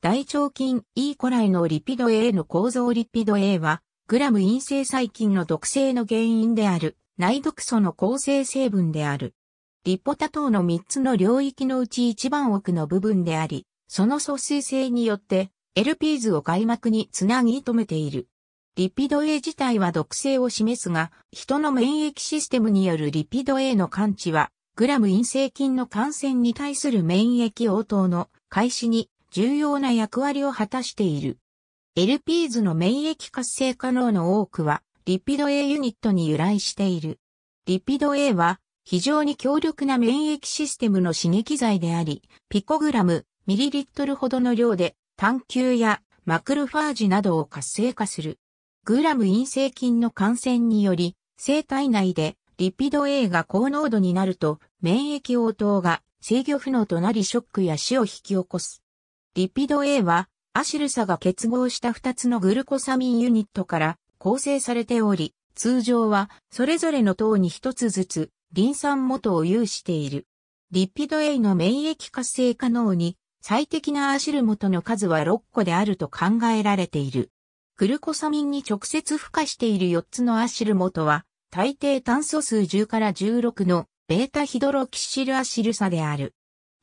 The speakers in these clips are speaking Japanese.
大腸菌 E. コライのリピド A の構造リピド A は、グラム陰性細菌の毒性の原因である、内毒素の構成成分である。リポタ等の3つの領域のうち一番奥の部分であり、その疎水性によって、LP 図を外膜につなぎ止めている。リピド A 自体は毒性を示すが、人の免疫システムによるリピド A の感知は、グラム陰性菌の感染に対する免疫応答の開始に重要な役割を果たしている。LP 図の免疫活性可能の多くは、リピド A ユニットに由来している。リピド A は、非常に強力な免疫システムの刺激剤であり、ピコグラム、ミリリットルほどの量で、探求やマクロファージなどを活性化する。グラム陰性菌の感染により、生体内でリピド A が高濃度になると、免疫応答が制御不能となりショックや死を引き起こす。リピド A は、アシルサが結合した2つのグルコサミンユニットから構成されており、通常はそれぞれの糖に1つずつリン酸元を有している。リピド A の免疫活性可能に最適なアシル元の数は6個であると考えられている。グルコサミンに直接付加している4つのアシル元は、大抵炭素数10から16のベータヒドロキシルアシルサである。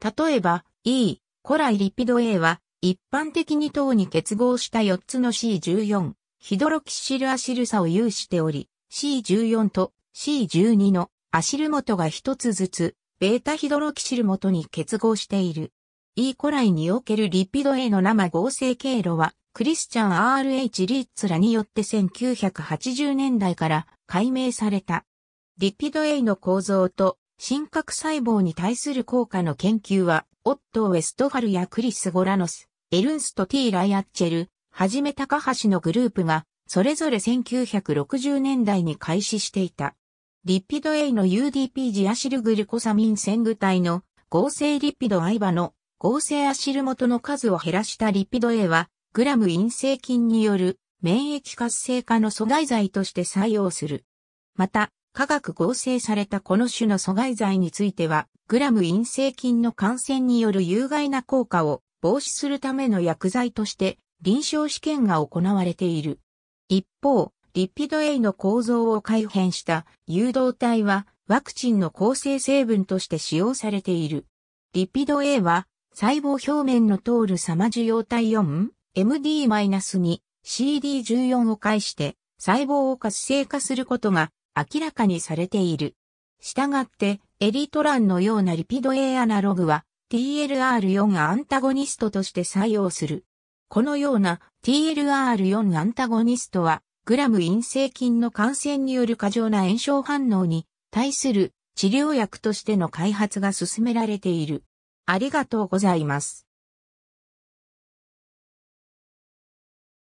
例えば、E、古来リピド A は、一般的に糖に結合した4つの C14、ヒドロキシルアシルサを有しており、C14 と C12 のアシル元が一つずつ、ベータヒドロキシル元に結合している。E 古来におけるリピド A の生合成経路は、クリスチャン RH リッツらによって1980年代から解明された。リピド A の構造と真核細胞に対する効果の研究はオットウェストファルやクリス・ゴラノス、エルンスト・ティー・ライアッチェル、はじめ高橋のグループが、それぞれ1960年代に開始していた。リピド A の UDP ジアシルグルコサミン線具体の合成リピド相場の合成アシル元の数を減らしたリピド A は、グラム陰性菌による免疫活性化の阻害剤として採用する。また、化学合成されたこの種の阻害剤については、グラム陰性菌の感染による有害な効果を防止するための薬剤として臨床試験が行われている。一方、リピド A の構造を改変した誘導体はワクチンの構成成分として使用されている。リピド A は細胞表面の通る様受容体 4MD-2 CD14 を介して細胞を活性化することが明らかにされている。したがって、エリトランのようなリピド A アナログは TLR4 アンタゴニストとして採用する。このような TLR4 アンタゴニストは、グラム陰性菌の感染による過剰な炎症反応に対する治療薬としての開発が進められている。ありがとうございます。